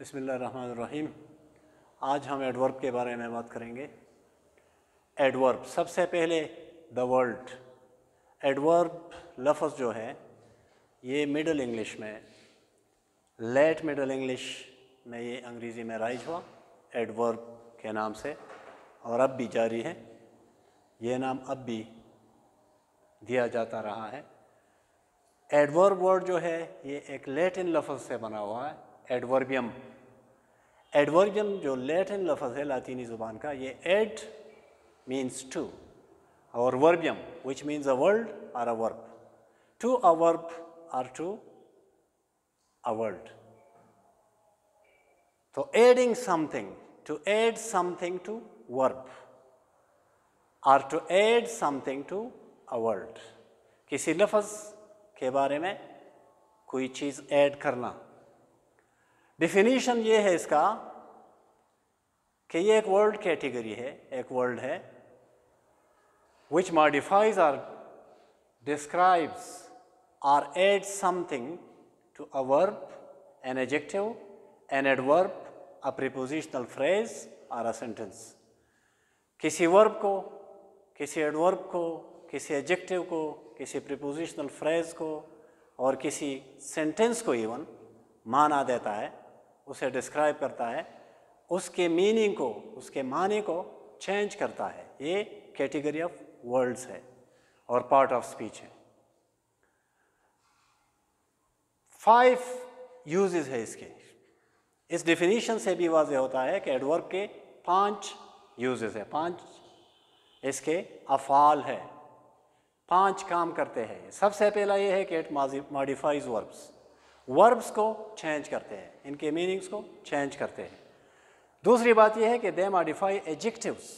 बसमीम आज हम एडवर्ब के बारे में बात करेंगे एडवर्ब सबसे पहले द वर्ल्ड एडवर्ब लफ्ज़ जो है ये मिडल इंग्लिश में लेट मिडल इंग्लिश में ये अंग्रेज़ी में राइज हुआ एडवर्ब के नाम से और अब भी जारी है ये नाम अब भी दिया जाता रहा है एडवर्ब वर्ड जो है ये एक लेटिन लफ्ज़ से बना हुआ है एडवर्बियम एडवर्बियम जो लेटिन लफज है लातीनी ज़ुबान का ये एड मीन्स टू और verbium which means a world or a verb to a verb or to a world तो adding something to add something to verb or to add something to a world किसी लफज के बारे में कोई चीज़ add करना definition ये है इसका कि ये एक वर्ल्ड कैटेगरी है एक वर्ल्ड है which modifies or describes or add something to a verb an adjective an adverb a prepositional phrase or a sentence किसी वर्ब को किसी एडवर्ब को किसी एजेक्टिव को किसी प्रिपोजिशनल फ्रेज को और किसी सेंटेंस को इवन माना देता है उसे डिस्क्राइब करता है उसके मीनिंग को उसके माने को चेंज करता है ये कैटेगरी ऑफ वर्ड्स है और पार्ट ऑफ स्पीच है फाइव यूजेस है इसके इस डिफिनीशन से भी वाजह होता है कि एडवर्क के पांच यूजेस है पांच इसके अफाल है पांच काम करते हैं सबसे पहला ये है कि इट मॉडिफाइज वर्ब्स वर्ब्स को चेंज करते हैं इनके मीनिंग्स को चेंज करते हैं दूसरी बात यह है कि दे मॉडिफाई एडजेक्टिव्स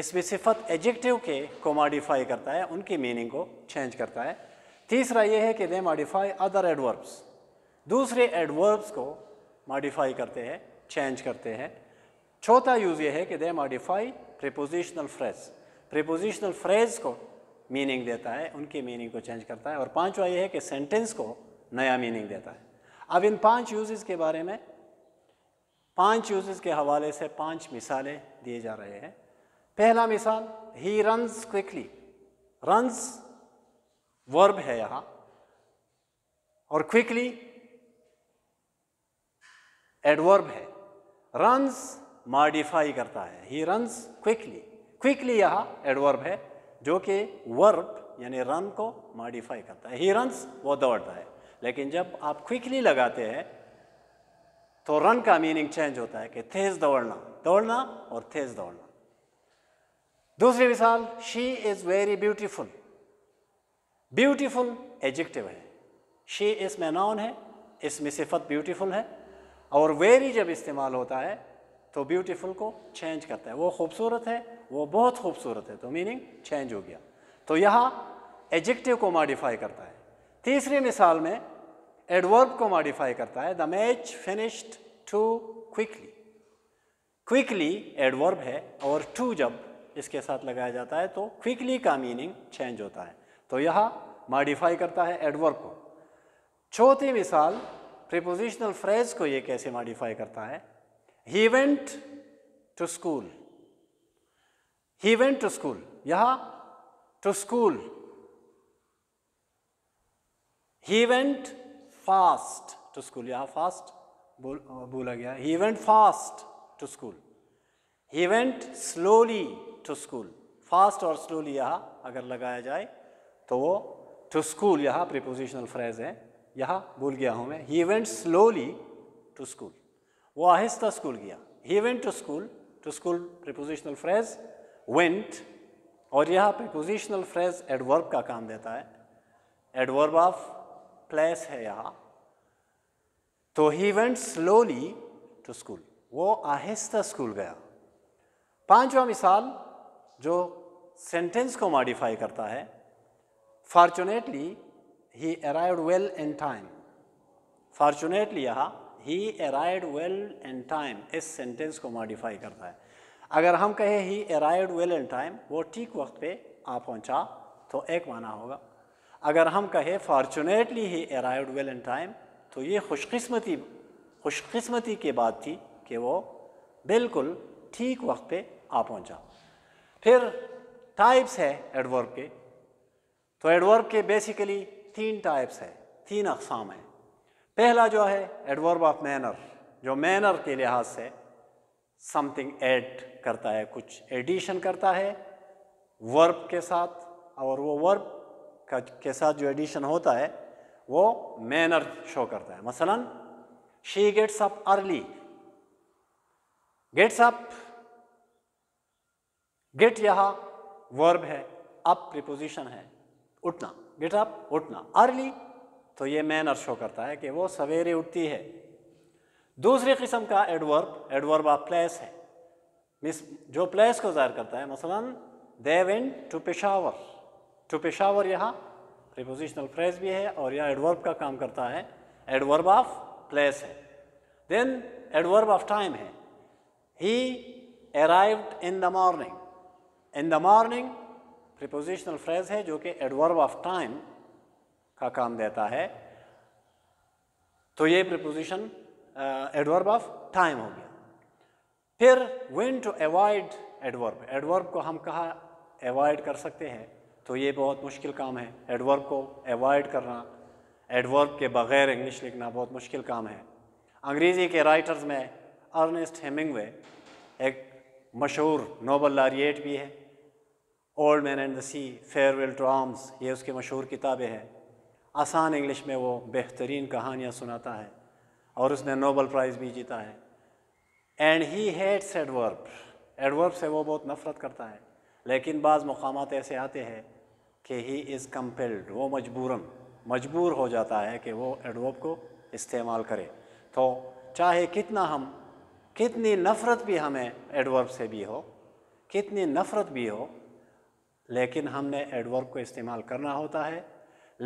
इसमें सिफत एडजेक्टिव के को मॉडिफाई करता है उनकी मीनिंग को चेंज करता है तीसरा यह है कि दे मॉडिफाई अदर एडवर्ब्स दूसरे एडवर्ब्स को मॉडिफाई करते हैं चेंज करते हैं चौथा यूज़ ये है कि they modify prepositional phrase prepositional phrase को मीनिंग देता है उनकी मीनिंग को चेंज करता है और पांचवा यह है कि सेंटेंस को नया मीनिंग देता है अब इन पांच यूजेस के बारे में पांच यूजेस के हवाले से पांच मिसालें दिए जा रहे हैं पहला मिसाल he runs quickly runs verb है यहां और क्विकली एडवर्ब है रन्स मॉडिफाई करता है ही रन्स क्विकली क्विकली यहां एडवर्ब है जो कि वर्ब यानी रन को मॉडिफाई करता है ही रन्स वो दौड़ता है लेकिन जब आप क्विकली लगाते हैं तो रन का मीनिंग चेंज होता है कि तेज दौड़ना दौड़ना और तेज दौड़ना दूसरी मिसाल she is very beautiful beautiful adjective है शी इसमें नाउन है इसमें सिफत ब्यूटीफुल है और वेरी जब इस्तेमाल होता है तो ब्यूटीफुल को चेंज करता है वो खूबसूरत है वो बहुत खूबसूरत है तो मीनिंग चेंज हो गया तो यहाँ एजेक्टिव को मॉडिफाई करता है तीसरी मिसाल में एडवर्ब को मॉडिफाई करता है the match finished too quickly quickly adverb है और टू जब इसके साथ लगाया जाता है तो क्विकली का मीनिंग चेंज होता है तो यह मॉडिफाई करता है एडवर्ब को चौथी मिसाल प्रिपोजिशनल फ्रेज को ये कैसे मॉडिफाई करता है he went to school he went to school यह to school he went fast to school यहाँ फास्ट बोला गया he went fast to school he went slowly to school fast और स्लोली यहाँ अगर लगाया जाए तो वो टू स्कूल यहाँ प्रिपोजिशनल फ्रेज है यहाँ भूल गया हूँ मैं he went slowly to school वो आहिस्ता स्कूल गया he went to school to school prepositional phrase went और यह प्रिपोजिशनल फ्रेज एडवर्ब का काम देता है एडवर्ब ऑफ प्लेस है यहाँ तो he went slowly to school वो आहिस्ता स्कूल गया पांचवा मिसाल जो सेंटेंस को मॉडिफाई करता है fortunately he arrive well in time fortunately यहाँ he arrive well in time इस सेंटेंस को मॉडिफाई करता है अगर हम कहें he arrive well in time वो ठीक वक्त पे आ पहुँचा तो एक माना होगा अगर हम कहें fortunately he arrived well in time तो ये खुशकस्मती खुशकस्मती के बाद थी कि वो बिल्कुल ठीक वक्त पे आ पहुंचा फिर टाइप्स है एडवर्ब के तो एडवर्ब के बेसिकली तीन टाइप्स है तीन अकसाम हैं पहला जो है एडवर्ब ऑफ मैनर जो मैनर के लिहाज से समथिंग ऐड करता है कुछ एडिशन करता है वर्ब के साथ और वो वर्ब का के साथ जो एडिशन होता है वो मैनर शो करता है मसलन she gets up early gets up get यहाँ वर्ब है अप प्रिपोजिशन है उठना गेट अप उठना अर्ली तो ये मैनर शो करता है कि वो सवेरे उठती है दूसरी किस्म का एडवर्ब एडवर्ब ऑफ प्लेस है मिस जो प्लेस को ज़ाहिर करता है मसलन they went to Peshawar to Peshawar यहाँ प्रिपोजिशनल फ्रेज भी है और यहाँ एडवर्ब का काम करता है एडवर्ब ऑफ प्लेस है देन एडवर्ब ऑफ टाइम है he arrived in the morning in the morning prepositional phrase है जो कि एडवर्ब ऑफ टाइम का काम देता है तो ये प्रिपोजिशन एडवर्ब ऑफ टाइम हो गया फिर when to avoid adverb adverb को हम कहा अवॉइड कर सकते हैं तो ये बहुत मुश्किल काम है एडवर्ब को एवॉइड करना एडवर्ब के बग़ैर इंग्लिश लिखना बहुत मुश्किल काम है अंग्रेज़ी के राइटर्स में अर्नेस्ट हेमिंगवे एक मशहूर नोबल लारीट भी है old man and the sea farewell to arms ये उसकी मशहूर किताबें हैं आसान इंग्लिश में वो बेहतरीन कहानियाँ सुनाता है और उसने नोबल प्राइज़ भी जीता है and he hates adverb adverb से वो बहुत नफ़रत करता है लेकिन बाज़ मकाम ऐसे आते हैं कि ही इज़ कम्पेल्ड वो मजबूरन मजबूर हो जाता है कि वो एडवोब को इस्तेमाल करे तो चाहे कितना हम कितनी नफ़रत भी हमें एडवर्ब से भी हो कितनी नफ़रत भी हो लेकिन हमने एडवर्ब को इस्तेमाल करना होता है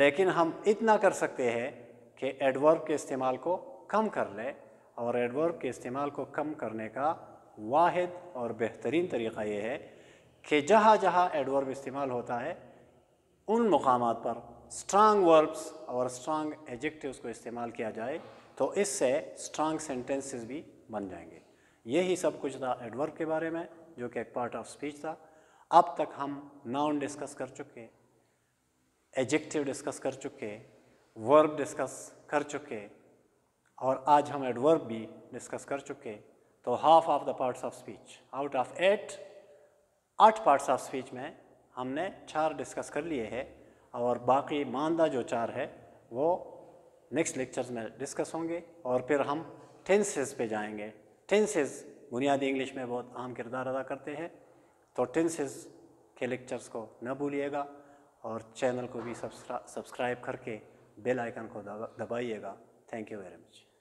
लेकिन हम इतना कर सकते हैं कि एडवर्ब के इस्तेमाल को कम कर ले और एडवर्ब के इस्तेमाल को कम करने का वाद और बेहतरीन तरीक़ा ये है कि जहाँ जहाँ एडवर्ब इस्तेमाल होता है उन मकाम पर स्ट्रांग वर्ब्स और स्ट्रांग एजेक्टिवस को इस्तेमाल किया जाए तो इससे स्ट्रांग सेंटेंसेस भी बन जाएंगे यही सब कुछ था एडवर्ब के बारे में जो कि एक पार्ट ऑफ स्पीच था अब तक हम नाउन डिस्कस कर चुके एजेक्टिव डिस्कस कर चुके वर्ब डिस्कस कर चुके और आज हम एडवर्ब भी डिस्कस कर चुके तो half of the parts of speech out of eight आठ पार्ट्स ऑफ स्पीच में हमने चार डिस्कस कर लिए हैं और बाकी मानदा जो चार है वो नेक्स्ट लेक्चर्स में डिस्कस होंगे और फिर हम टेंसेस पे जाएंगे टेंसेस बुनियादी इंग्लिश में बहुत अहम किरदार अदा करते हैं तो टेंसेस के लेक्चर्स को न भूलिएगा और चैनल को भी सब्सक्राइब करके बेल आइकन को दबाइएगा थैंक यू वेरी मच